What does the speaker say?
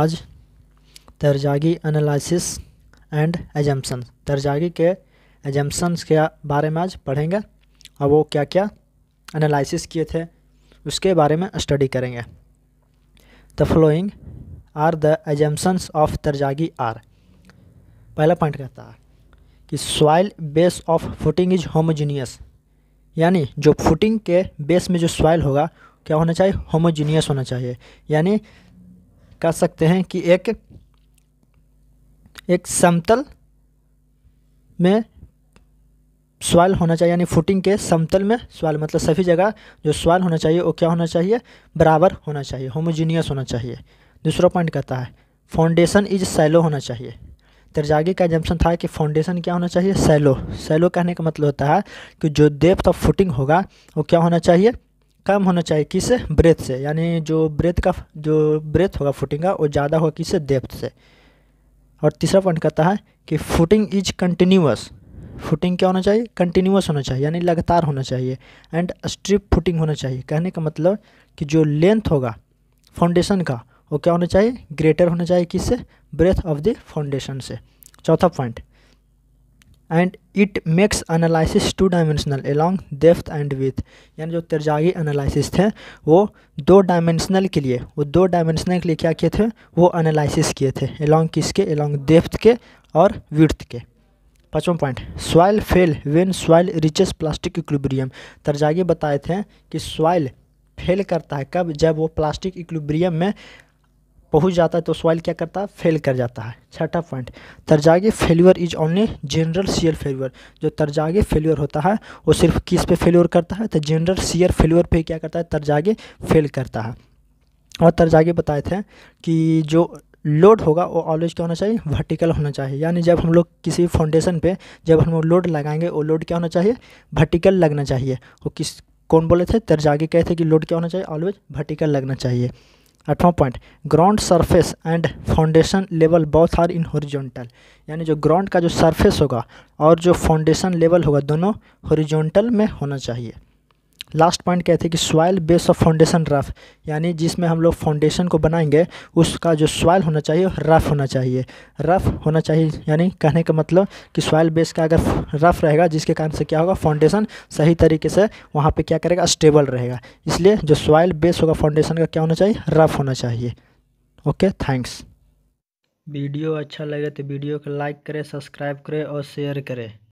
आज Terzaghi analysis and assumption Terzaghi के assumptions के बारे में आज पढ़ेंगे और वो क्या क्या एनालिसिस किए थे उसके बारे में स्टडी करेंगे the following are the assumptions of Terzaghi are पहला पॉइंट कहता है कि soil base of footing is homogeneous यानी जो फुटिंग के बेस में जो सॉइल होगा क्या होना चाहिए होमोजीनियस होना चाहिए यानी कह सकते हैं कि एक एक समतल में सवाल होना चाहिए यानी फुटिंग के समतल में सवाल मतलब सभी जगह जो सवाल होना चाहिए वो क्या होना चाहिए बराबर होना चाहिए होमोजीनियस होना चाहिए दूसरा पॉइंट कहता है फाउंडेशन इज सैलो होना चाहिए तरजागी का जम्पन था कि फाउंडेशन क्या होना चाहिए सैलो सैलो कहने का मतलब होता है कि जो डेप्थ ऑफ फुटिंग होगा वो क्या होना चाहिए कम होना चाहिए किस ब्रेथ से यानी जो ब्रेथ का जो ब्रेथ होगा फुटिंग का वो ज़्यादा होगा किस डेप्थ से और तीसरा पॉइंट कहता है कि फुटिंग इज कंटिन्यूस फुटिंग क्या होना चाहिए कंटिन्यूस होना चाहिए यानी लगातार होना चाहिए एंड स्ट्रिप फुटिंग होना चाहिए कहने का मतलब कि जो लेंथ होगा फाउंडेशन का वो क्या होना चाहिए ग्रेटर होना चाहिए किस ब्रेथ ऑफ द फाउंडेशन से चौथा point and it makes analysis two dimensional along depth and width यानी जो तरजागी एनालिसिस थे वो दो डायमेंशनल के लिए वो दो डायमेंशनल के लिए क्या किए थे वो एनालिसिस किए थे एलॉन्ग किसके एलॉन्ग डेफ्थ के और विथ के पाँचवा point soil fail when soil reaches plastic equilibrium Terzaghi बताए थे कि सॉइल फेल करता है कब जब वो प्लास्टिक इक्विब्रियम में पहुँच जाता है तो सॉइल क्या करता है फेल कर जाता है छठा point Terzaghi failure is only general shear failure जो तरजागे फेल्यूर होता है वो सिर्फ किस पे फेल्यूर करता है तो जनरल सीयर फेल्यूर पे क्या करता है तरजागे फेल करता है और तरजागे बताए थे कि जो लोड होगा वो ऑलवेज क्या होना चाहिए वर्टिकल होना चाहिए यानी जब हम लोग किसी फाउंडेशन पे जब हम लोग लोड लगाएंगे वो लोड क्या होना चाहिए वर्टिकल लगना चाहिए वो किस कौन बोले थे तरजागे कहे थे कि लोड क्या होना चाहिए ऑलवेज वर्टिकल लगना चाहिए आठवां point ground surface and foundation level बहुत आर इन हॉरिजॉन्टल यानी जो ग्राउंड का जो सरफेस होगा और जो फाउंडेशन लेवल होगा दोनों हॉरिजॉन्टल में होना चाहिए लास्ट पॉइंट कहते हैं कि soil base of foundation rough यानी जिसमें हम लोग फाउंडेशन को बनाएंगे उसका जो सॉइल होना चाहिए रफ़ होना चाहिए रफ़ होना चाहिए यानी कहने का मतलब कि सॉइल बेस का अगर रफ़ रहेगा जिसके कारण से क्या होगा फाउंडेशन सही तरीके से वहाँ पर क्या करेगा स्टेबल रहेगा इसलिए जो सॉइल बेस होगा फाउंडेशन का क्या होना चाहिए रफ़ होना चाहिए ओके थैंक्स वीडियो अच्छा लगे तो वीडियो को लाइक करें सब्सक्राइब करें और शेयर करें